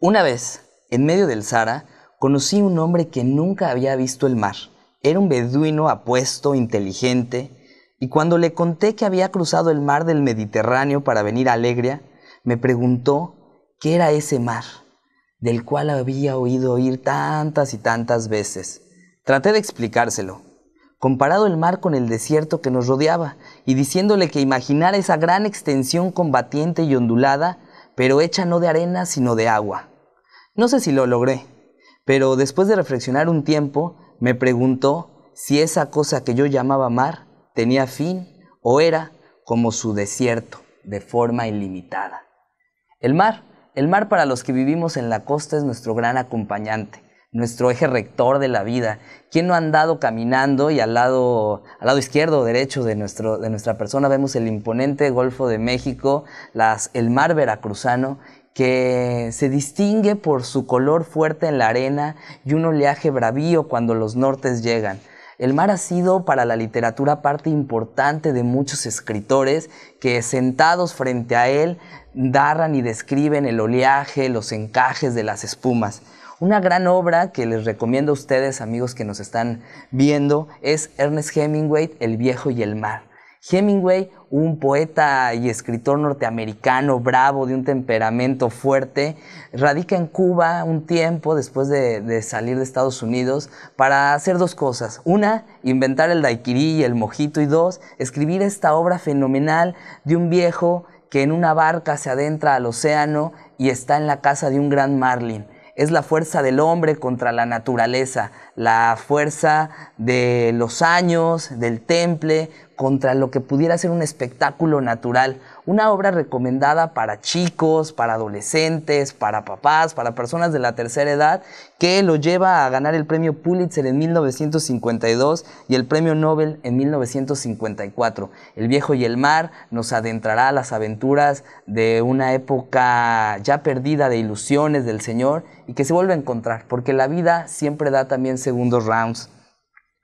Una vez, en medio del Sahara, conocí un hombre que nunca había visto el mar. Era un beduino apuesto, inteligente, y cuando le conté que había cruzado el mar del Mediterráneo para venir a Alegria, me preguntó qué era ese mar, del cual había oído oír tantas y tantas veces. Traté de explicárselo, comparado el mar con el desierto que nos rodeaba, y diciéndole que imaginara esa gran extensión combatiente y ondulada pero hecha no de arena, sino de agua. No sé si lo logré, pero después de reflexionar un tiempo, me preguntó si esa cosa que yo llamaba mar tenía fin o era como su desierto, de forma ilimitada. El mar, el mar para los que vivimos en la costa es nuestro gran acompañante nuestro eje rector de la vida. ¿Quién no ha andado caminando y al lado, izquierdo o derecho de, nuestra persona vemos el imponente Golfo de México, el mar veracruzano, que se distingue por su color fuerte en la arena y un oleaje bravío cuando los nortes llegan? El mar ha sido para la literatura parte importante de muchos escritores que sentados frente a él narran y describen el oleaje, los encajes de las espumas. Una gran obra que les recomiendo a ustedes, amigos que nos están viendo, es Ernest Hemingway, El viejo y el mar. Hemingway, un poeta y escritor norteamericano, bravo, de un temperamento fuerte, radica en Cuba un tiempo después de, salir de Estados Unidos para hacer dos cosas. Una, inventar el daiquiri y el mojito. Y dos, escribir esta obra fenomenal de un viejo que en una barca se adentra al océano y está en la casa de un gran marlin es la fuerza del hombre contra la naturaleza, la fuerza de los años, del temple, contra lo que pudiera ser un espectáculo natural, una obra recomendada para chicos, para adolescentes, para papás, para personas de la tercera edad, que lo lleva a ganar el premio Pulitzer en 1952 y el premio Nobel en 1954. El viejo y el mar nos adentrará a las aventuras de una época ya perdida de ilusiones del Señor y que se vuelve a encontrar, porque la vida siempre da también segundos rounds.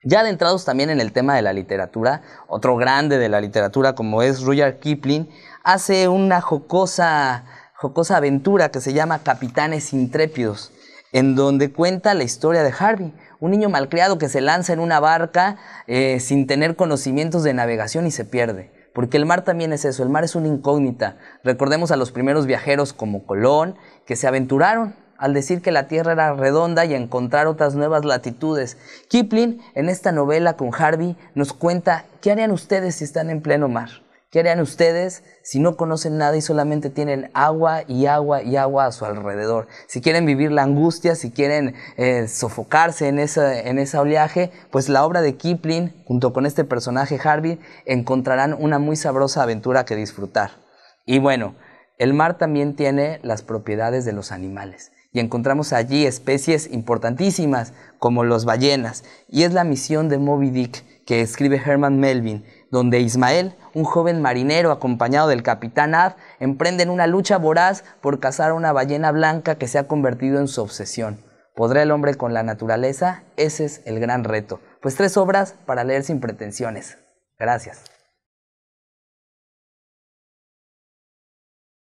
Ya adentrados también en el tema de la literatura, otro grande de la literatura como es Rudyard Kipling, hace una jocosa, jocosa aventura que se llama Capitanes Intrépidos, en donde cuenta la historia de Harvey, un niño malcriado que se lanza en una barca eh, sin tener conocimientos de navegación y se pierde. Porque el mar también es eso, el mar es una incógnita. Recordemos a los primeros viajeros como Colón, que se aventuraron al decir que la Tierra era redonda y encontrar otras nuevas latitudes. Kipling, en esta novela con Harvey, nos cuenta qué harían ustedes si están en pleno mar. ¿Qué harían ustedes si no conocen nada y solamente tienen agua y agua y agua a su alrededor? Si quieren vivir la angustia, si quieren eh, sofocarse en ese, en ese oleaje, pues la obra de Kipling, junto con este personaje Harvey, encontrarán una muy sabrosa aventura que disfrutar. Y bueno, el mar también tiene las propiedades de los animales y encontramos allí especies importantísimas como los ballenas. Y es la misión de Moby Dick que escribe Herman Melvin, donde Ismael, un joven marinero acompañado del capitán emprende emprenden una lucha voraz por cazar una ballena blanca que se ha convertido en su obsesión. ¿Podrá el hombre con la naturaleza? Ese es el gran reto. Pues tres obras para leer sin pretensiones. Gracias.